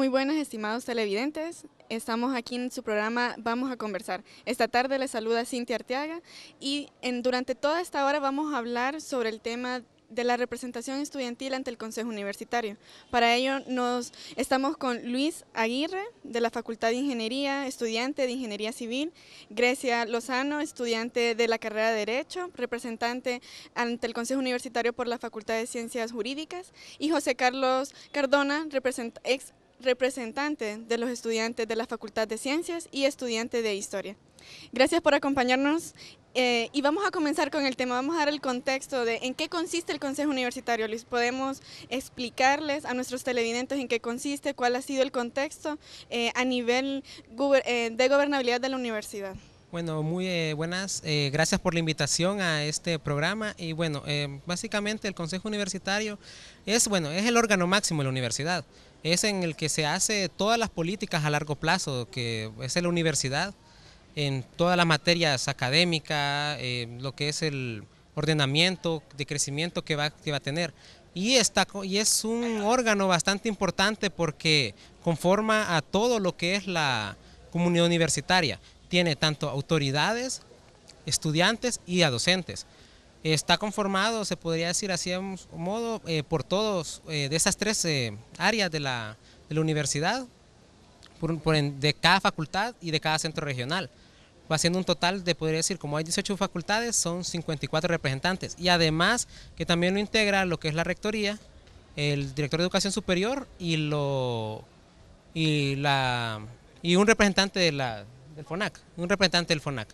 Muy buenas, estimados televidentes. Estamos aquí en su programa Vamos a conversar. Esta tarde les saluda Cintia Arteaga y en, durante toda esta hora vamos a hablar sobre el tema de la representación estudiantil ante el Consejo Universitario. Para ello nos estamos con Luis Aguirre de la Facultad de Ingeniería, estudiante de Ingeniería Civil, Grecia Lozano, estudiante de la carrera de Derecho, representante ante el Consejo Universitario por la Facultad de Ciencias Jurídicas y José Carlos Cardona, ex representante de los estudiantes de la Facultad de Ciencias y estudiante de Historia. Gracias por acompañarnos eh, y vamos a comenzar con el tema, vamos a dar el contexto de en qué consiste el Consejo Universitario. Les podemos explicarles a nuestros televidentes en qué consiste, cuál ha sido el contexto eh, a nivel eh, de gobernabilidad de la universidad. Bueno, muy buenas, gracias por la invitación a este programa y bueno, básicamente el Consejo Universitario es, bueno, es el órgano máximo de la universidad es en el que se hace todas las políticas a largo plazo, que es la universidad, en todas las materias académicas, lo que es el ordenamiento de crecimiento que va, que va a tener. Y, está, y es un órgano bastante importante porque conforma a todo lo que es la comunidad universitaria. Tiene tanto autoridades, estudiantes y a docentes está conformado, se podría decir así de modo, eh, por todos eh, de esas tres eh, áreas de la, universidad, de cada facultad y de cada centro regional. Va siendo un total de, podría decir, como hay 18 facultades, son 54 representantes. Y además que también lo integra lo que es la rectoría, el director de educación superior y, lo, y, la, y un representante de del FONAC, un representante del FONAC.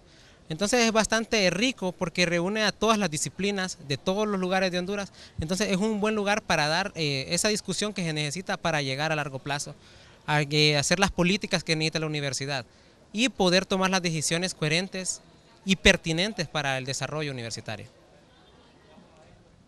Entonces es bastante rico porque reúne a todas las disciplinas de todos los lugares de Honduras. Entonces es un buen lugar para dar eh, esa discusión que se necesita para llegar a largo plazo, a, hacer las políticas que necesita la universidad y poder tomar las decisiones coherentes y pertinentes para el desarrollo universitario.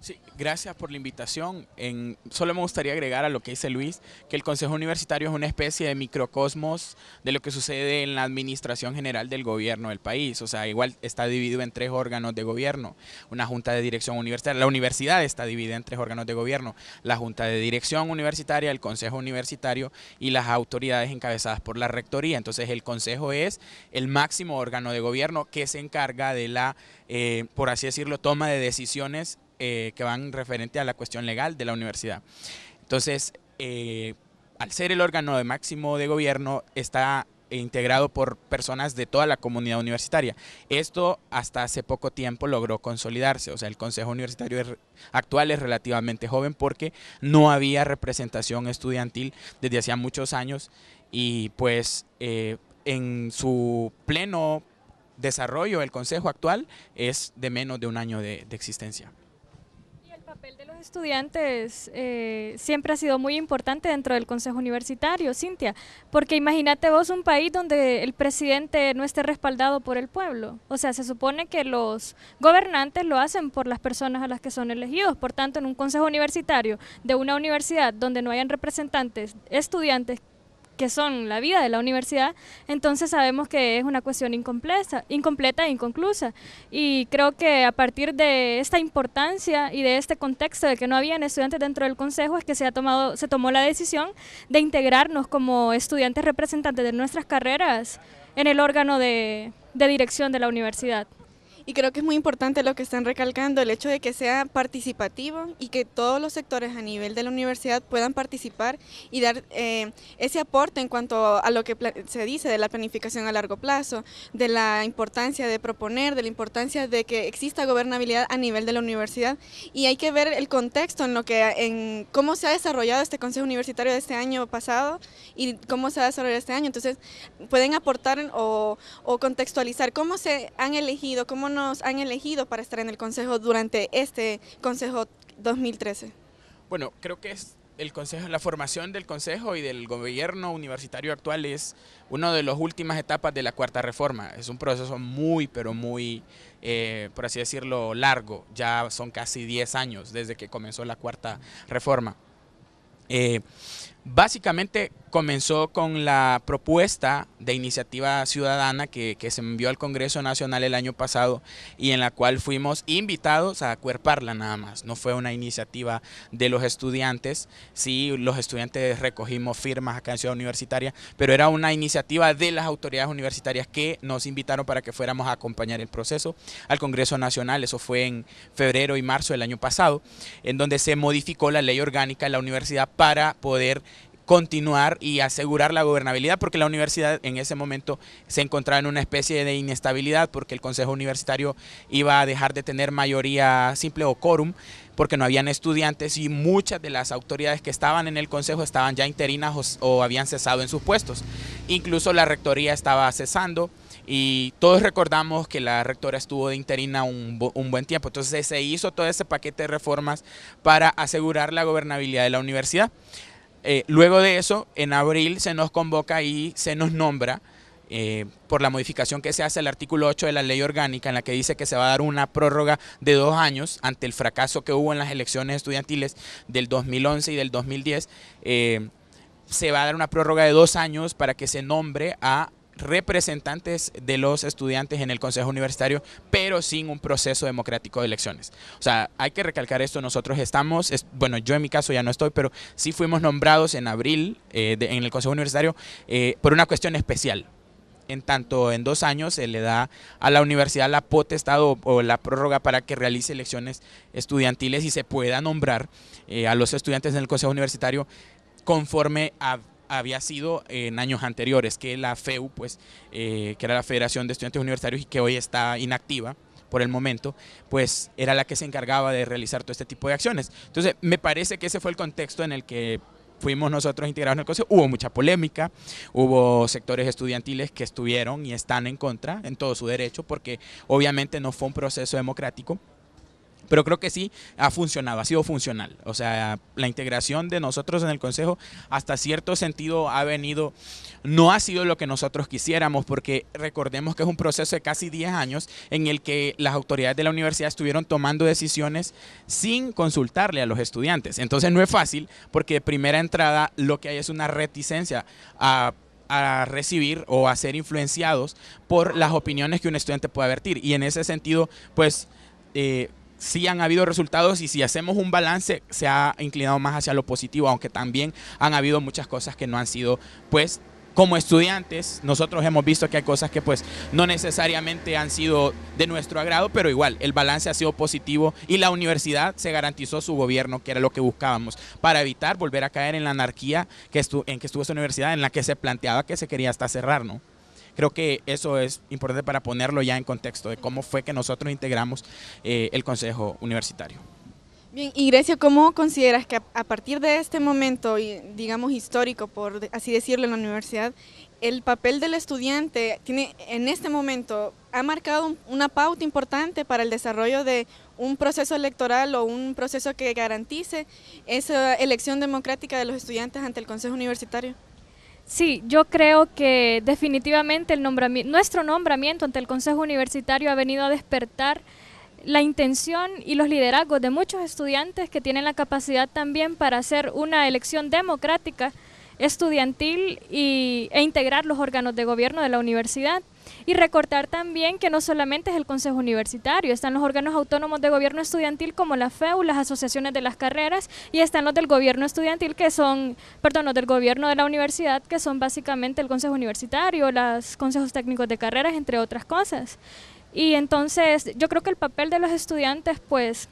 Sí, gracias por la invitación. En, solo me gustaría agregar a lo que dice Luis, que el Consejo Universitario es una especie de microcosmos de lo que sucede en la Administración General del Gobierno del país. O sea, igual está dividido en tres órganos de gobierno. Una Junta de Dirección Universitaria, la universidad está dividida en tres órganos de gobierno. La Junta de Dirección Universitaria, el Consejo Universitario y las autoridades encabezadas por la Rectoría. Entonces, el Consejo es el máximo órgano de gobierno que se encarga de la, eh, por así decirlo, toma de decisiones eh, que van referente a la cuestión legal de la universidad. Entonces, eh, al ser el órgano de máximo de gobierno, está integrado por personas de toda la comunidad universitaria. Esto hasta hace poco tiempo logró consolidarse, o sea, el Consejo Universitario actual es relativamente joven porque no había representación estudiantil desde hacía muchos años y pues eh, en su pleno desarrollo el Consejo actual es de menos de un año de existencia. El papel de los estudiantes eh, siempre ha sido muy importante dentro del Consejo Universitario, Cintia, porque imagínate vos un país donde el presidente no esté respaldado por el pueblo. O sea, se supone que los gobernantes lo hacen por las personas a las que son elegidos. Por tanto, en un Consejo Universitario de una universidad donde no hayan representantes, estudiantes que son la vida de la universidad, entonces sabemos que es una cuestión incompleta, incompleta e inconclusa. Y creo que a partir de esta importancia y de este contexto de que no habían estudiantes dentro del Consejo es que se, se tomó la decisión de integrarnos como estudiantes representantes de nuestras carreras en el órgano de dirección de la universidad. Y creo que es muy importante lo que están recalcando, el hecho de que sea participativo y que todos los sectores a nivel de la universidad puedan participar y dar eh, ese aporte en cuanto a lo que se dice de la planificación a largo plazo, de la importancia de proponer, de la importancia de que exista gobernabilidad a nivel de la universidad. Y hay que ver el contexto en lo que, en cómo se ha desarrollado este Consejo Universitario de este año pasado y cómo se ha desarrollado este año. Entonces, pueden aportar o, o contextualizar cómo se han elegido, cómo no nos han elegido para estar en el Consejo durante este Consejo 2013? Bueno, creo que es el consejo, la formación del Consejo y del gobierno universitario actual es una de las últimas etapas de la cuarta reforma. Es un proceso muy, pero muy, eh, por así decirlo, largo. Ya son casi 10 años desde que comenzó la cuarta reforma. Eh, Básicamente comenzó con la propuesta de iniciativa ciudadana que, se envió al Congreso Nacional el año pasado y en la cual fuimos invitados a acuerparla nada más. No fue una iniciativa de los estudiantes, sí, los estudiantes recogimos firmas acá en Ciudad Universitaria, pero era una iniciativa de las autoridades universitarias que nos invitaron para que fuéramos a acompañar el proceso al Congreso Nacional. Eso fue en febrero y marzo del año pasado, en donde se modificó la ley orgánica de la universidad para poder continuar y asegurar la gobernabilidad, porque la universidad en ese momento se encontraba en una especie de inestabilidad, porque el Consejo Universitario iba a dejar de tener mayoría simple o quórum, porque no habían estudiantes y muchas de las autoridades que estaban en el Consejo estaban ya interinas o, habían cesado en sus puestos. Incluso la rectoría estaba cesando y todos recordamos que la rectora estuvo de interina un, buen tiempo. Entonces se hizo todo ese paquete de reformas para asegurar la gobernabilidad de la universidad. Eh, luego de eso, en abril se nos convoca y se nos nombra eh, por la modificación que se hace al artículo 8 de la ley orgánica en la que dice que se va a dar una prórroga de dos años ante el fracaso que hubo en las elecciones estudiantiles del 2011 y del 2010. Eh, se va a dar una prórroga de dos años para que se nombre a representantes de los estudiantes en el Consejo Universitario, pero sin un proceso democrático de elecciones. O sea, hay que recalcar esto, nosotros estamos, bueno, yo en mi caso ya no estoy, pero sí fuimos nombrados en abril eh, en el Consejo Universitario eh, por una cuestión especial. En tanto, en dos años se le da a la universidad la potestad o, o la prórroga para que realice elecciones estudiantiles y se pueda nombrar eh, a los estudiantes en el Consejo Universitario conforme a había sido en años anteriores, que la FEU, pues, eh, que era la Federación de Estudiantes Universitarios y que hoy está inactiva por el momento, pues era la que se encargaba de realizar todo este tipo de acciones. Entonces, me parece que ese fue el contexto en el que fuimos nosotros integrados en el consejo, hubo mucha polémica, hubo sectores estudiantiles que estuvieron y están en contra, en todo su derecho, porque obviamente no fue un proceso democrático, pero creo que sí ha funcionado, ha sido funcional. O sea, la integración de nosotros en el Consejo hasta cierto sentido ha venido, no ha sido lo que nosotros quisiéramos, porque recordemos que es un proceso de casi 10 años en el que las autoridades de la universidad estuvieron tomando decisiones sin consultarle a los estudiantes. Entonces no es fácil, porque de primera entrada lo que hay es una reticencia a a recibir o a ser influenciados por las opiniones que un estudiante puede vertir. Y en ese sentido, pues eh, sí han habido resultados y si hacemos un balance se ha inclinado más hacia lo positivo, aunque también han habido muchas cosas que no han sido pues como estudiantes, nosotros hemos visto que hay cosas que pues no necesariamente han sido de nuestro agrado, pero igual el balance ha sido positivo y la universidad se garantizó su gobierno, que era lo que buscábamos, para evitar volver a caer en la anarquía en que estuvo esa universidad, en la que se planteaba que se quería hasta cerrar, ¿no? Creo que eso es importante para ponerlo ya en contexto de cómo fue que nosotros integramos eh, el Consejo Universitario. Bien, y Grecia, ¿cómo consideras que a partir de este momento, digamos histórico, por así decirlo, en la universidad, el papel del estudiante tiene en este momento ha marcado una pauta importante para el desarrollo de un proceso electoral o un proceso que garantice esa elección democrática de los estudiantes ante el Consejo Universitario? Sí, yo creo que definitivamente el nuestro nombramiento ante el Consejo Universitario ha venido a despertar la intención y los liderazgos de muchos estudiantes que tienen la capacidad también para hacer una elección democrática estudiantil y, e integrar los órganos de gobierno de la universidad. Y recortar también que no solamente es el Consejo Universitario, están los órganos autónomos de gobierno estudiantil como la FEU, las asociaciones de las carreras y están los del gobierno estudiantil que son, perdón, los del gobierno de la universidad que son básicamente el Consejo Universitario, los consejos técnicos de carreras, entre otras cosas. Y entonces yo creo que el papel de los estudiantes pues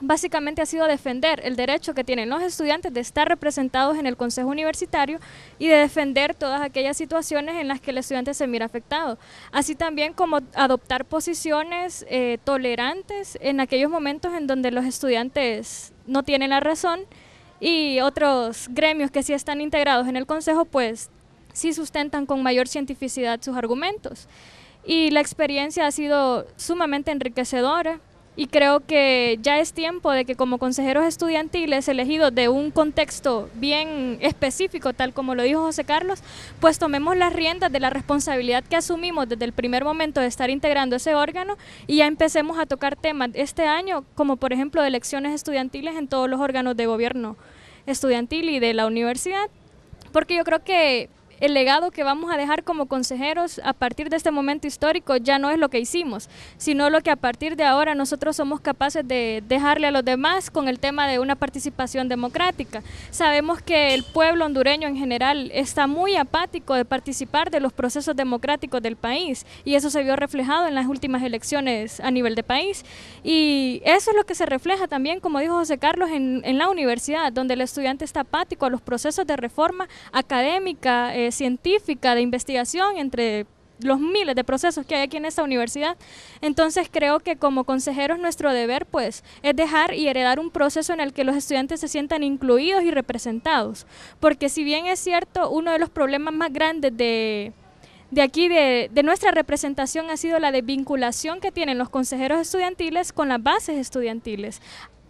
básicamente ha sido defender el derecho que tienen los estudiantes de estar representados en el Consejo Universitario y de defender todas aquellas situaciones en las que el estudiante se mira afectado, así también como adoptar posiciones eh, tolerantes en aquellos momentos en donde los estudiantes no tienen la razón y otros gremios que sí están integrados en el Consejo pues sí sustentan con mayor cientificidad sus argumentos. Y la experiencia ha sido sumamente enriquecedora y creo que ya es tiempo de que como consejeros estudiantiles elegidos de un contexto bien específico, tal como lo dijo José Carlos, pues tomemos las riendas de la responsabilidad que asumimos desde el primer momento de estar integrando ese órgano y ya empecemos a tocar temas este año, como por ejemplo de elecciones estudiantiles en todos los órganos de gobierno estudiantil y de la universidad, porque yo creo que el legado que vamos a dejar como consejeros a partir de este momento histórico ya no es lo que hicimos, sino lo que a partir de ahora nosotros somos capaces de dejarle a los demás con el tema de una participación democrática. Sabemos que el pueblo hondureño en general está muy apático de participar de los procesos democráticos del país y eso se vio reflejado en las últimas elecciones a nivel de país y eso es lo que se refleja también, como dijo José Carlos, en, la universidad, donde el estudiante está apático a los procesos de reforma académica, eh, científica, de investigación, entre los miles de procesos que hay aquí en esta universidad. Entonces creo que como consejeros nuestro deber pues es dejar y heredar un proceso en el que los estudiantes se sientan incluidos y representados. Porque si bien es cierto, uno de los problemas más grandes de, de aquí, de, de nuestra representación, ha sido la desvinculación que tienen los consejeros estudiantiles con las bases estudiantiles.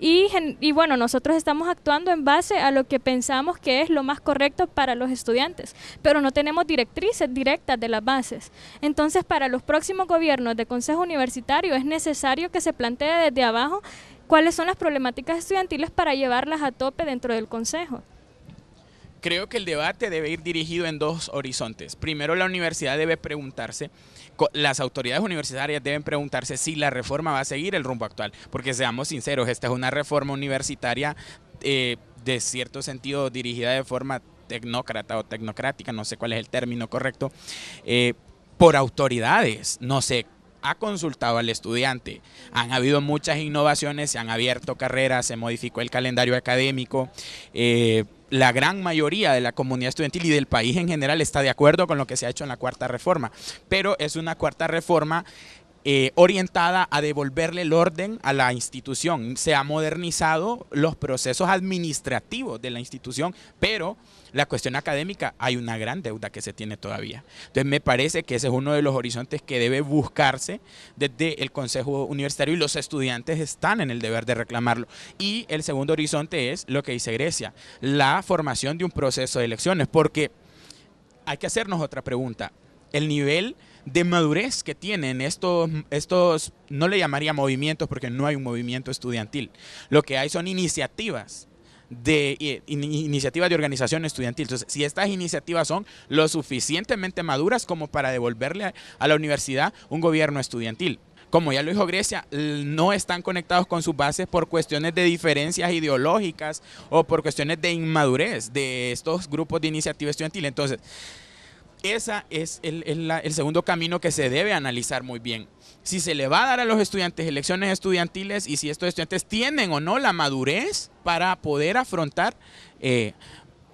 Y, y, bueno, nosotros estamos actuando en base a lo que pensamos que es lo más correcto para los estudiantes, pero no tenemos directrices directas de las bases. Entonces, para los próximos gobiernos de Consejo Universitario es necesario que se plantee desde abajo cuáles son las problemáticas estudiantiles para llevarlas a tope dentro del Consejo. Creo que el debate debe ir dirigido en dos horizontes. Primero, la universidad debe preguntarse, las autoridades universitarias deben preguntarse si la reforma va a seguir el rumbo actual, porque seamos sinceros, esta es una reforma universitaria eh, de cierto sentido dirigida de forma tecnócrata o tecnocrática, no sé cuál es el término correcto, eh, por autoridades, no sé ha consultado al estudiante. Han habido muchas innovaciones, se han abierto carreras, se modificó el calendario académico. Eh, la gran mayoría de la comunidad estudiantil y del país en general está de acuerdo con lo que se ha hecho en la cuarta reforma, pero es una cuarta reforma eh, orientada a devolverle el orden a la institución. Se ha modernizado los procesos administrativos de la institución, pero la cuestión académica hay una gran deuda que se tiene todavía. Entonces me parece que ese es uno de los horizontes que debe buscarse desde el Consejo Universitario y los estudiantes están en el deber de reclamarlo. Y el segundo horizonte es lo que dice Grecia, la formación de un proceso de elecciones, porque hay que hacernos otra pregunta. El nivel de madurez que tienen estos, estos, no le llamaría movimientos porque no hay un movimiento estudiantil. Lo que hay son iniciativas de iniciativas de organización estudiantil. Entonces, si estas iniciativas son lo suficientemente maduras como para devolverle a, la universidad un gobierno estudiantil como ya lo dijo Grecia, no están conectados con sus bases por cuestiones de diferencias ideológicas o por cuestiones de inmadurez de estos grupos de iniciativa estudiantil. Entonces, ese es el, segundo camino que se debe analizar muy bien. Si se le va a dar a los estudiantes elecciones estudiantiles y si estos estudiantes tienen o no la madurez para poder afrontar eh,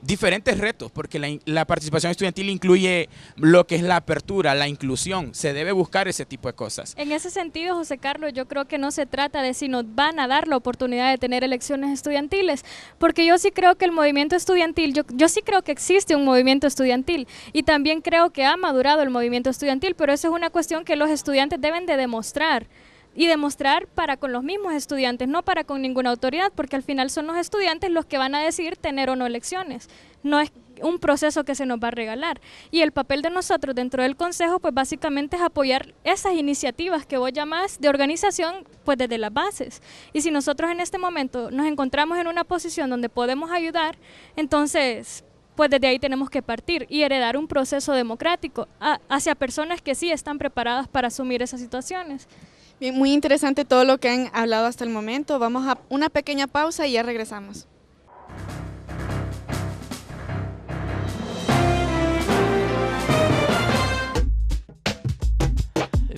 diferentes retos, porque la, participación estudiantil incluye lo que es la apertura, la inclusión, se debe buscar ese tipo de cosas. En ese sentido, José Carlos, yo creo que no se trata de si nos van a dar la oportunidad de tener elecciones estudiantiles, porque yo sí creo que el movimiento estudiantil, yo, yo sí creo que existe un movimiento estudiantil y también creo que ha madurado el movimiento estudiantil, pero eso es una cuestión que los estudiantes deben de demostrar y demostrar para con los mismos estudiantes, no para con ninguna autoridad, porque al final son los estudiantes los que van a decidir tener o no elecciones. No es un proceso que se nos va a regalar. Y el papel de nosotros dentro del Consejo, pues básicamente es apoyar esas iniciativas que a llamás de organización, pues desde las bases. Y si nosotros en este momento nos encontramos en una posición donde podemos ayudar, entonces pues desde ahí tenemos que partir y heredar un proceso democrático hacia personas que sí están preparadas para asumir esas situaciones. Bien, muy interesante todo lo que han hablado hasta el momento. Vamos a una pequeña pausa y ya regresamos.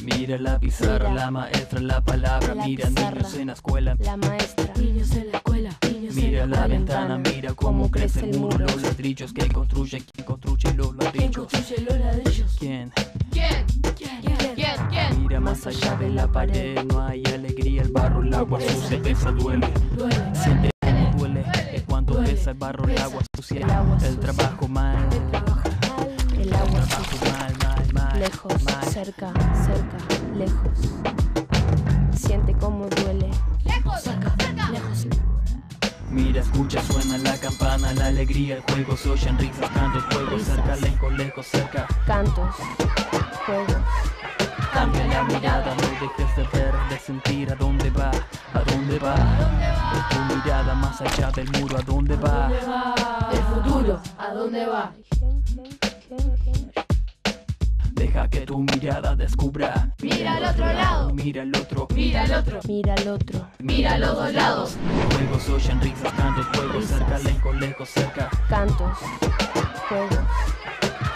Mira la pizarra, la maestra, la palabra, mira niños en la escuela, la maestra, niños en la escuela, mira en la, ventana, mira cómo crece el muro, los ladrillos que construye, quien construye los construye los ladrillos, quién, quién, ¿Quién? Mira más allá de la pared, no hay alegría, el barro, el agua sucia, eso duele. Siente duele, duele, es cuando pesa el barro, el agua sucia, el, agua trabajo mal. El mal, agua sucia. Mal, mal, lejos, cerca, cerca, lejos. Siente cómo duele. Lejos, cerca, lejos. Mira, escucha, suena la campana, la alegría, el juego, se oyen risas, cantos, juegos, cerca, lejos, lejos, cerca. Cantos, juegos. Cambia la mirada, no dejes de ver, de sentir a dónde va, a dónde va. Es tu mirada más allá del muro, a dónde va. El futuro, a dónde va. Deja que tu mirada descubra. Mira al otro lado. Mira al otro. Mira al otro. Mira al otro. Mira a los dos lados. Juegos, oyen risas, cantos, juegos, cerca, lejos, lejos, cerca. Cantos, juegos.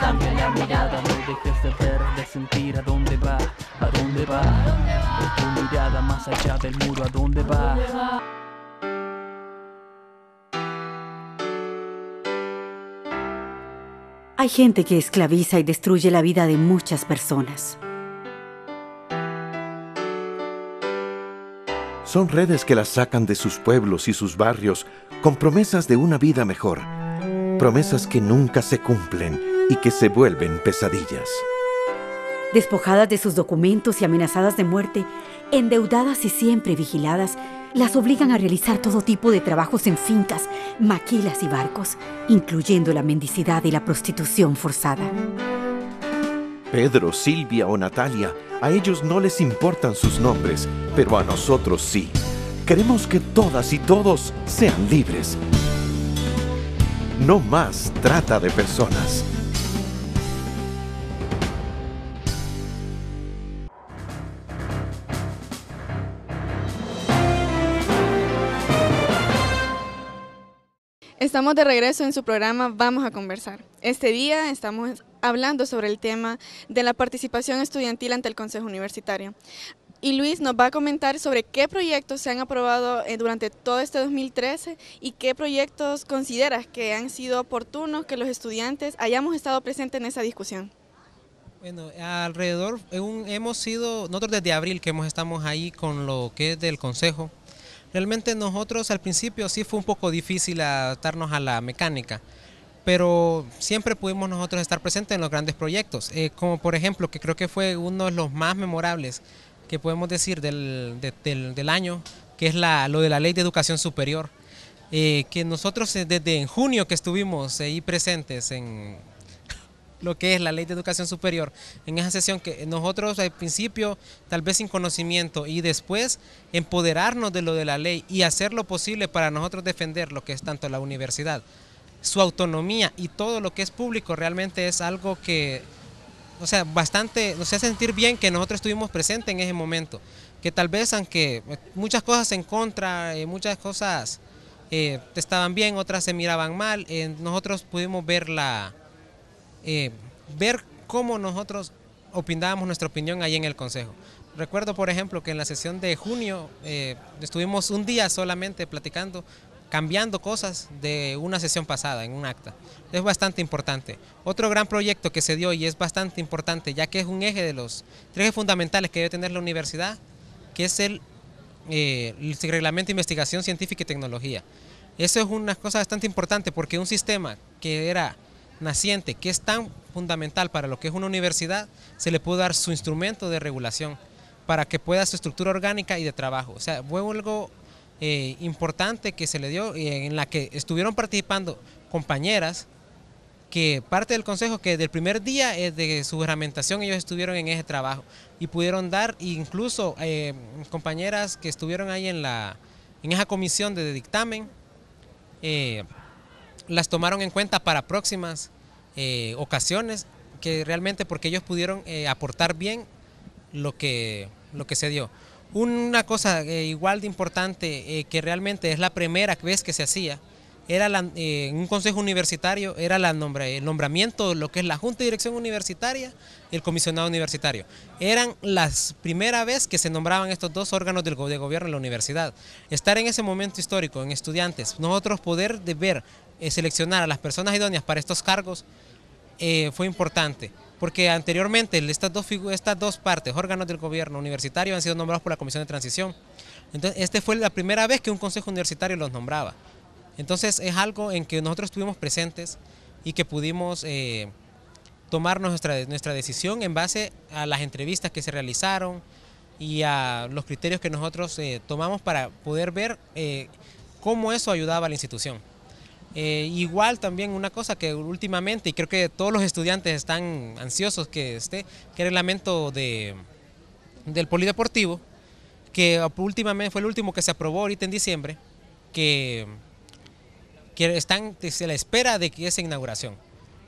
Cambia la mirada, no dejes de ver sentir a dónde va, a dónde va. mirada más allá del muro, a dónde va. Hay gente que esclaviza y destruye la vida de muchas personas. Son redes que las sacan de sus pueblos y sus barrios con promesas de una vida mejor, promesas que nunca se cumplen y que se vuelven pesadillas. Despojadas de sus documentos y amenazadas de muerte, endeudadas y siempre vigiladas, las obligan a realizar todo tipo de trabajos en fincas, maquilas y barcos, incluyendo la mendicidad y la prostitución forzada. Pedro, Silvia o Natalia, a ellos no les importan sus nombres, pero a nosotros sí. Queremos que todas y todos sean libres. No más trata de personas. Estamos de regreso en su programa Vamos a conversar. Este día estamos hablando sobre el tema de la participación estudiantil ante el Consejo Universitario. Y Luis nos va a comentar sobre qué proyectos se han aprobado eh, durante todo este 2013 y qué proyectos consideras que han sido oportunos que los estudiantes hayamos estado presentes en esa discusión. Bueno, alrededor hemos sido, nosotros desde abril que hemos, estamos ahí con lo que es del Consejo, Realmente nosotros al principio sí fue un poco difícil adaptarnos a la mecánica, pero siempre pudimos nosotros estar presentes en los grandes proyectos, eh, como por ejemplo, que creo que fue uno de los más memorables que podemos decir del, año, que es la, lo de la Ley de Educación Superior, eh, que nosotros eh, desde en junio que estuvimos ahí presentes en, lo que es la ley de educación superior en esa sesión que nosotros al principio tal vez sin conocimiento y después empoderarnos de lo de la ley y hacer lo posible para nosotros defender lo que es tanto la universidad, su autonomía y todo lo que es público realmente es algo que, o sea, bastante nos hace sentir bien que nosotros estuvimos presentes en ese momento, que tal vez aunque muchas cosas en contra, eh, muchas cosas... Eh, estaban bien, otras se miraban mal. Eh, nosotros pudimos ver la, eh, ver cómo nosotros opinábamos nuestra opinión ahí en el Consejo. Recuerdo, por ejemplo, que en la sesión de junio eh, estuvimos un día solamente platicando, cambiando cosas de una sesión pasada, en un acta. Es bastante importante. Otro gran proyecto que se dio y es bastante importante, ya que es un eje de los tres ejes fundamentales que debe tener la universidad, que es el, eh, el reglamento de investigación científica y tecnología. Eso es una cosa bastante importante porque un sistema que era naciente, que es tan fundamental para lo que es una universidad, se le pudo dar su instrumento de regulación para que pueda su estructura orgánica y de trabajo. O sea, fue algo eh, importante que se le dio y en la que estuvieron participando compañeras que parte del consejo que del primer día eh, de su juramentación ellos estuvieron en ese trabajo y pudieron dar e incluso eh, compañeras que estuvieron ahí en la en esa comisión de dictamen las tomaron en cuenta para próximas eh, ocasiones, que realmente porque ellos pudieron eh, aportar bien lo que, lo que se dio. Una cosa eh, igual de importante, que realmente es la primera vez que se hacía, era en un consejo universitario, era el nombramiento, lo que es la Junta de Dirección Universitaria y el comisionado universitario. Eran las primera vez que se nombraban estos dos órganos del, de gobierno en la universidad. Estar en ese momento histórico, en estudiantes, nosotros poder de ver eh, seleccionar a las personas idóneas para estos cargos eh, fue importante, porque anteriormente estas dos, estas dos partes, órganos del gobierno universitario, han sido nombrados por la Comisión de Transición. Entonces, esta fue la primera vez que un consejo universitario los nombraba. Entonces, es algo en que nosotros estuvimos presentes y que pudimos eh, tomar nuestra, nuestra decisión en base a las entrevistas que se realizaron y a los criterios que nosotros tomamos para poder ver cómo eso ayudaba a la institución. Eh, igual también una cosa que últimamente, y creo que todos los estudiantes están ansiosos que esté, que el reglamento del polideportivo, que últimamente fue el último que se aprobó ahorita en diciembre, que, que están se la espera de que esa inauguración.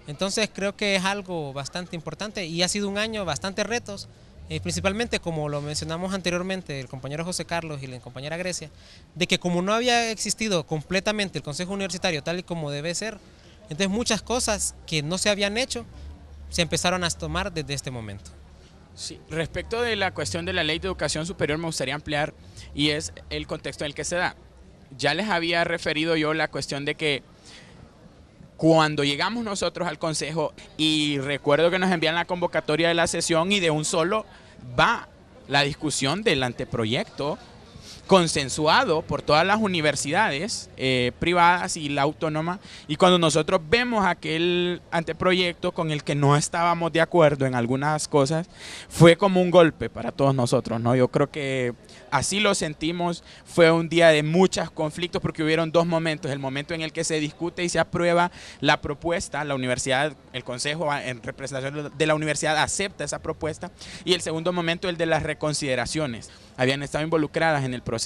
Entonces creo que es algo bastante importante y ha sido un año bastante retos, eh, principalmente, como lo mencionamos anteriormente, el compañero José Carlos y la compañera Grecia, de que como no había existido completamente el Consejo Universitario tal y como debe ser, entonces muchas cosas que no se habían hecho se empezaron a tomar desde este momento. Sí, respecto de la cuestión de la ley de educación superior me gustaría ampliar y es el contexto en el que se da. Ya les había referido yo la cuestión de que cuando llegamos nosotros al consejo y recuerdo que nos envían la convocatoria de la sesión y de un solo va la discusión del anteproyecto consensuado por todas las universidades eh, privadas y la autónoma. Y cuando nosotros vemos aquel anteproyecto con el que no estábamos de acuerdo en algunas cosas, fue como un golpe para todos nosotros, ¿no? Yo creo que así lo sentimos. Fue un día de muchos conflictos porque hubieron dos momentos. El momento en el que se discute y se aprueba la propuesta, la universidad, el consejo ah, en representación de la universidad acepta esa propuesta. Y el segundo momento, el de las reconsideraciones. Habían estado involucradas en el proceso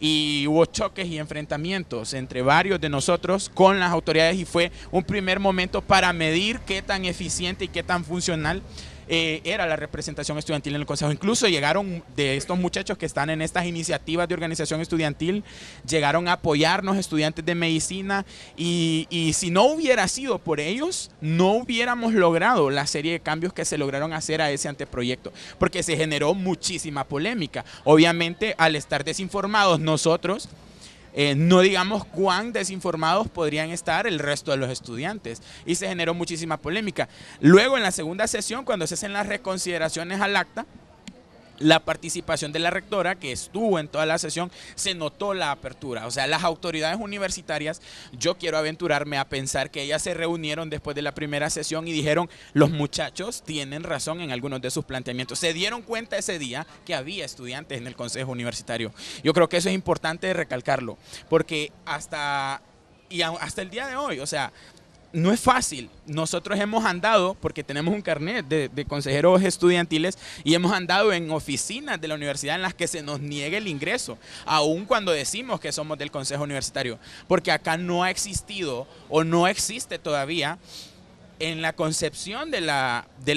y hubo choques y enfrentamientos entre varios de nosotros con las autoridades y fue un primer momento para medir qué tan eficiente y qué tan funcional eh, era la representación estudiantil en el Consejo. Incluso llegaron de estos muchachos que están en estas iniciativas de organización estudiantil, llegaron a apoyarnos estudiantes de medicina y si no hubiera sido por ellos, no hubiéramos logrado la serie de cambios que se lograron hacer a ese anteproyecto, porque se generó muchísima polémica. Obviamente, al estar desinformados nosotros, eh, no digamos cuán desinformados podrían estar el resto de los estudiantes. Y se generó muchísima polémica. Luego, en la segunda sesión, cuando se hacen las reconsideraciones al acta, la participación de la rectora, que estuvo en toda la sesión, se notó la apertura. O sea, las autoridades universitarias, yo quiero aventurarme a pensar que ellas se reunieron después de la primera sesión y dijeron, los muchachos tienen razón en algunos de sus planteamientos. Se dieron cuenta ese día que había estudiantes en el Consejo Universitario. Yo creo que eso es importante recalcarlo, porque hasta, y hasta el día de hoy, o sea, no es fácil. Nosotros hemos andado, porque tenemos un carnet de, consejeros estudiantiles, y hemos andado en oficinas de la universidad en las que se nos niega el ingreso, aun cuando decimos que somos del Consejo Universitario, porque acá no ha existido o no existe todavía en la concepción del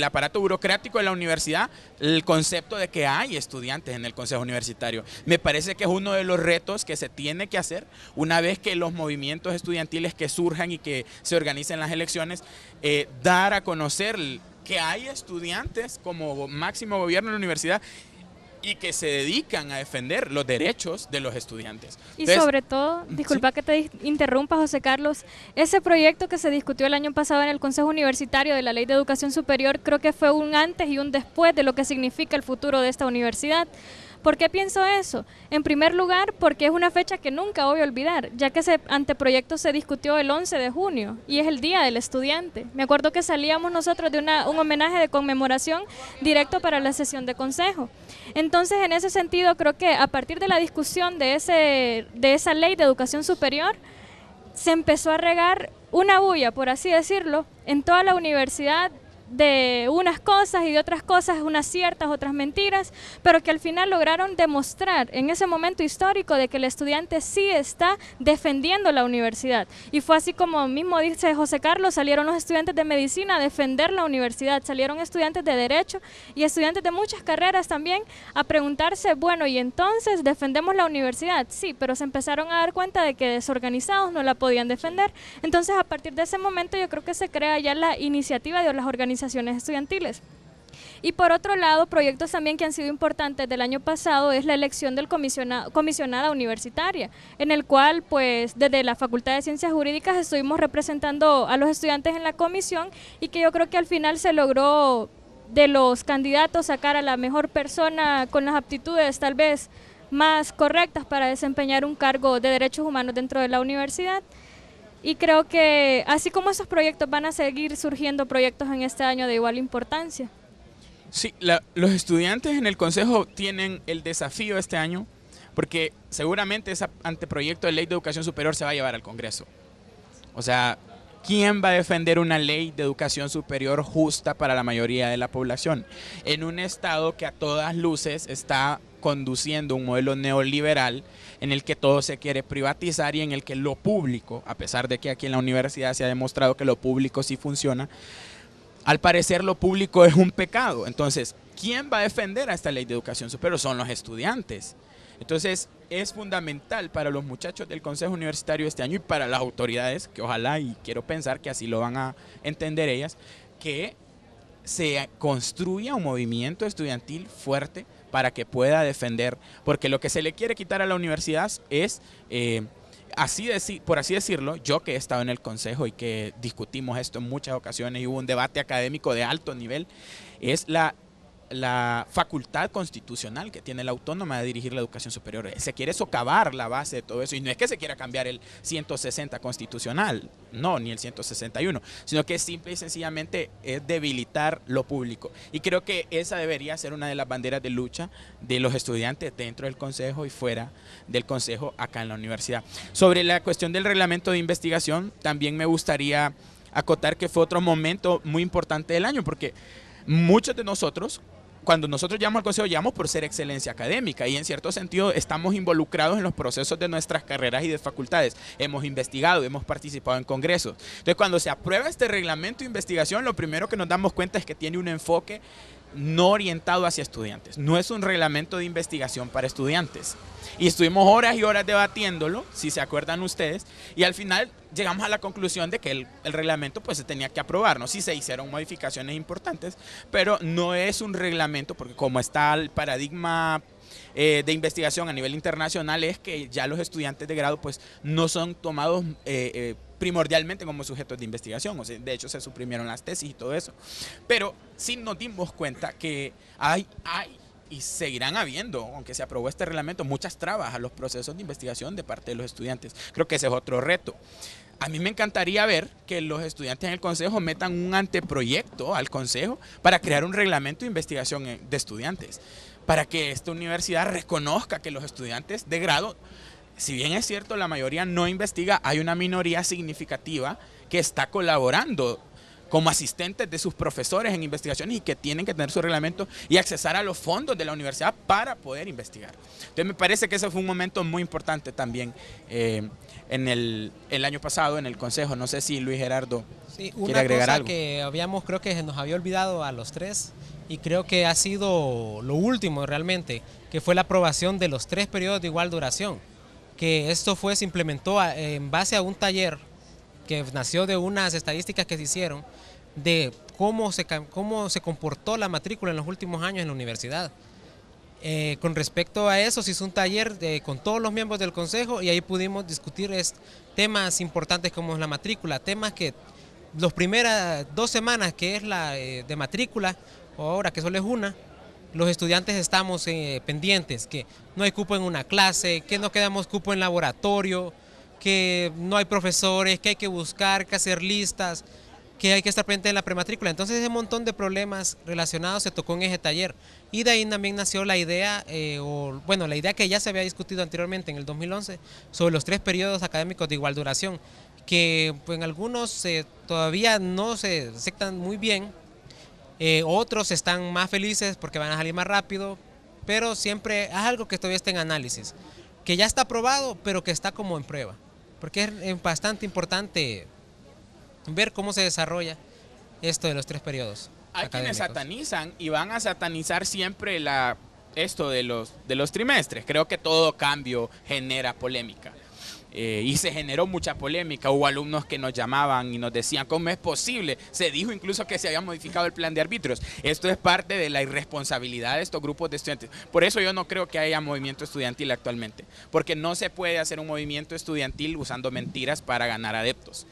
aparato burocrático de la universidad el concepto de que hay estudiantes en el Consejo Universitario. Me parece que es uno de los retos que se tiene que hacer una vez que los movimientos estudiantiles que surjan y que se organicen las elecciones, eh, dar a conocer que hay estudiantes como máximo gobierno en la universidad y que se dedican a defender los derechos de los estudiantes. Y sobre todo, disculpa que te interrumpa, José Carlos, ese proyecto que se discutió el año pasado en el Consejo Universitario de la Ley de Educación Superior creo que fue un antes y un después de lo que significa el futuro de esta universidad. ¿Por qué pienso eso? En primer lugar, porque es una fecha que nunca voy a olvidar, ya que ese anteproyecto se discutió el 11 de junio y es el Día del Estudiante. Me acuerdo que salíamos nosotros de un homenaje de conmemoración directo para la sesión de consejo. Entonces, en ese sentido, creo que a partir de la discusión de, ese, de esa ley de educación superior, se empezó a regar una bulla, por así decirlo, en toda la universidad de unas cosas y de otras cosas, unas ciertas, otras mentiras, pero que al final lograron demostrar en ese momento histórico de que el estudiante sí está defendiendo la universidad. Y fue así como mismo dice José Carlos, salieron los estudiantes de medicina a defender la universidad, salieron estudiantes de derecho y estudiantes de muchas carreras también a preguntarse, bueno, y entonces defendemos la universidad, sí, pero se empezaron a dar cuenta de que desorganizados no la podían defender. Entonces a partir de ese momento yo creo que se crea ya la iniciativa de las organizaciones estudiantiles. Y por otro lado, proyectos también que han sido importantes del año pasado es la elección del comisionado, comisionada universitaria, en el cual pues desde la Facultad de Ciencias Jurídicas estuvimos representando a los estudiantes en la comisión y que yo creo que al final se logró de los candidatos sacar a la mejor persona con las aptitudes tal vez más correctas para desempeñar un cargo de derechos humanos dentro de la universidad. Y creo que así como esos proyectos van a seguir surgiendo proyectos en este año de igual importancia. Sí, los estudiantes en el Consejo tienen el desafío este año porque seguramente ese anteproyecto de ley de educación superior se va a llevar al Congreso. O sea, ¿quién va a defender una ley de educación superior justa para la mayoría de la población? En un estado que a todas luces está conduciendo un modelo neoliberal en el que todo se quiere privatizar y en el que lo público, a pesar de que aquí en la universidad se ha demostrado que lo público sí funciona, al parecer lo público es un pecado. Entonces, ¿quién va a defender a esta ley de educación superior? Son los estudiantes. Entonces, es fundamental para los muchachos del Consejo Universitario este año y para las autoridades, que ojalá y quiero pensar que así lo van a entender ellas, que se construya un movimiento estudiantil fuerte para que pueda defender, porque lo que se le quiere quitar a la universidad es... Eh, así por así decirlo, yo que he estado en el Consejo y que discutimos esto en muchas ocasiones y hubo un debate académico de alto nivel, es la la facultad constitucional que tiene la autónoma de dirigir la educación superior. Se quiere socavar la base de todo eso y no es que se quiera cambiar el 160 constitucional, no, ni el 161, sino que simple y sencillamente es debilitar lo público. Y creo que esa debería ser una de las banderas de lucha de los estudiantes dentro del Consejo y fuera del Consejo acá en la universidad. Sobre la cuestión del reglamento de investigación, también me gustaría acotar que fue otro momento muy importante del año porque muchos de nosotros cuando nosotros llamamos al consejo, llamamos por ser excelencia académica y en cierto sentido estamos involucrados en los procesos de nuestras carreras y de facultades. Hemos investigado, hemos participado en congresos. Entonces, cuando se aprueba este reglamento de investigación, lo primero que nos damos cuenta es que tiene un enfoque no orientado hacia estudiantes. No es un reglamento de investigación para estudiantes. Y estuvimos horas y horas debatiéndolo, si se acuerdan ustedes, y al final llegamos a la conclusión de que el, reglamento pues se tenía que aprobar, ¿no? Sí se hicieron modificaciones importantes, pero no es un reglamento, porque como está el paradigma eh, de investigación a nivel internacional, es que ya los estudiantes de grado pues no son tomados... Eh, eh, primordialmente como sujetos de investigación. O sea, de hecho, se suprimieron las tesis y todo eso. Pero sí nos dimos cuenta que hay, hay y seguirán habiendo, aunque se aprobó este reglamento, muchas trabas a los procesos de investigación de parte de los estudiantes. Creo que ese es otro reto. A mí me encantaría ver que los estudiantes en el Consejo metan un anteproyecto al Consejo para crear un reglamento de investigación eh, de estudiantes, para que esta universidad reconozca que los estudiantes de grado si bien es cierto, la mayoría no investiga, hay una minoría significativa que está colaborando como asistentes de sus profesores en investigaciones y que tienen que tener su reglamento y accesar a los fondos de la universidad para poder investigar. Entonces me parece que ese fue un momento muy importante también eh, en el, año pasado en el Consejo. No sé si Luis Gerardo sí, quiere agregar cosa algo. que habíamos, creo que nos había olvidado a los tres y creo que ha sido lo último realmente, que fue la aprobación de los tres periodos de igual duración que esto fue, se implementó en base a un taller que nació de unas estadísticas que se hicieron de cómo se, cómo se comportó la matrícula en los últimos años en la universidad. Eh, con respecto a eso, se hizo un taller con todos los miembros del consejo y ahí pudimos discutir temas importantes como es la matrícula, temas que las primeras dos semanas que es la eh, de matrícula, o ahora que solo es una, los estudiantes estamos eh, pendientes, que no hay cupo en una clase, que no quedamos cupo en laboratorio, que no hay profesores, que hay que buscar, que hacer listas, que hay que estar pendiente en la prematrícula. Entonces ese montón de problemas relacionados se tocó en ese taller. Y de ahí también nació la idea, eh, o bueno, la idea que ya se había discutido anteriormente en el 2011 sobre los tres periodos académicos de igual duración, que pues, en algunos eh, todavía no se aceptan muy bien, eh, otros están más felices porque van a salir más rápido, pero siempre es algo que todavía está en análisis, que ya está probado, pero que está como en prueba, porque es bastante importante ver cómo se desarrolla esto de los tres periodos. Hay quienes satanizan y van a satanizar siempre esto de los trimestres. Creo que todo cambio genera polémica. Eh, y se generó mucha polémica. Hubo alumnos que nos llamaban y nos decían, ¿cómo es posible? Se dijo incluso que se había modificado el plan de arbitrios. Esto es parte de la irresponsabilidad de estos grupos de estudiantes. Por eso yo no creo que haya movimiento estudiantil actualmente, porque no se puede hacer un movimiento estudiantil usando mentiras para ganar adeptos.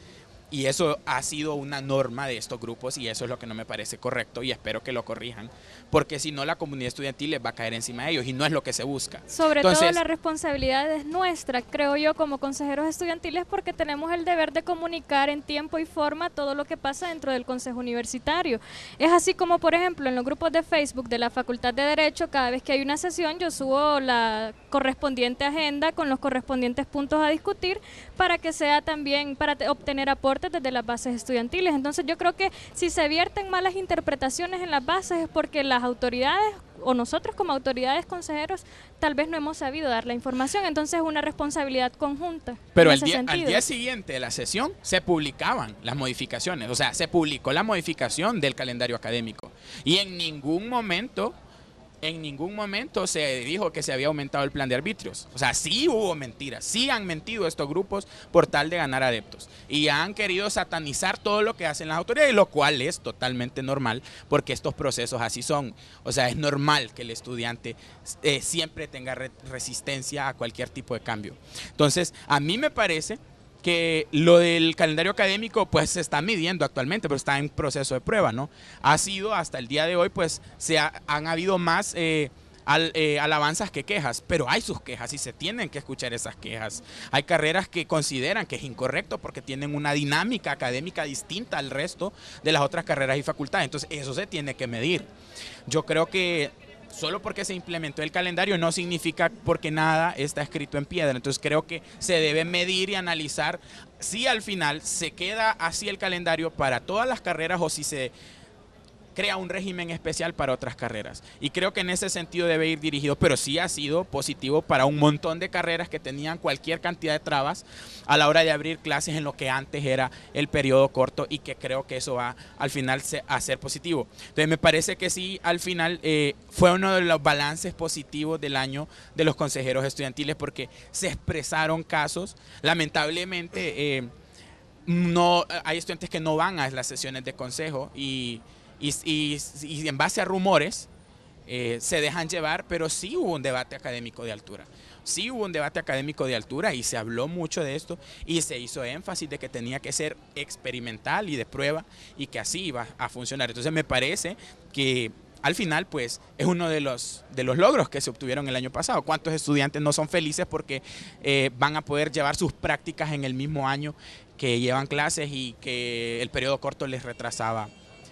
Y eso ha sido una norma de estos grupos y eso es lo que no me parece correcto y espero que lo corrijan, porque si no la comunidad estudiantil les va a caer encima de ellos y no es lo que se busca. Sobre todo la responsabilidad es nuestra, creo yo, como consejeros estudiantiles, porque tenemos el deber de comunicar en tiempo y forma todo lo que pasa dentro del Consejo Universitario. Es así como, por ejemplo, en los grupos de Facebook de la Facultad de Derecho, cada vez que hay una sesión yo subo la correspondiente agenda con los correspondientes puntos a discutir para que sea también, para obtener aportes desde las bases estudiantiles. Entonces yo creo que si se vierten malas interpretaciones en las bases es porque las autoridades o nosotros como autoridades, consejeros, tal vez no hemos sabido dar la información. Entonces es una responsabilidad conjunta. Pero al día, siguiente de la sesión se publicaban las modificaciones, o sea, se publicó la modificación del calendario académico. Y en ningún momento en ningún momento se dijo que se había aumentado el plan de arbitrios. O sea, sí hubo mentiras, sí han mentido estos grupos por tal de ganar adeptos. Y han querido satanizar todo lo que hacen las autoridades, lo cual es totalmente normal, porque estos procesos así son. O sea, es normal que el estudiante eh, siempre tenga resistencia a cualquier tipo de cambio. Entonces, a mí me parece que lo del calendario académico pues se está midiendo actualmente, pero está en proceso de prueba, ¿no? Ha sido hasta el día de hoy pues se han habido más eh, eh, alabanzas que quejas, pero hay sus quejas y se tienen que escuchar esas quejas. Hay carreras que consideran que es incorrecto porque tienen una dinámica académica distinta al resto de las otras carreras y facultades, entonces eso se tiene que medir. Yo creo que solo porque se implementó el calendario no significa porque nada está escrito en piedra. Entonces creo que se debe medir y analizar si al final se queda así el calendario para todas las carreras o si se crea un régimen especial para otras carreras. Y creo que en ese sentido debe ir dirigido, pero sí ha sido positivo para un montón de carreras que tenían cualquier cantidad de trabas a la hora de abrir clases en lo que antes era el periodo corto y que creo que eso va al final a ser positivo. Entonces me parece que sí, al final eh, fue uno de los balances positivos del año de los consejeros estudiantiles porque se expresaron casos, lamentablemente... Eh, no hay estudiantes que no van a las sesiones de consejo y y, en base a rumores eh, se dejan llevar, pero sí hubo un debate académico de altura. Sí hubo un debate académico de altura y se habló mucho de esto y se hizo énfasis de que tenía que ser experimental y de prueba y que así iba a funcionar. Entonces me parece que al final, pues, es uno de los, de los logros que se obtuvieron el año pasado. ¿Cuántos estudiantes no son felices porque eh, van a poder llevar sus prácticas en el mismo año que llevan clases y que el periodo corto les retrasaba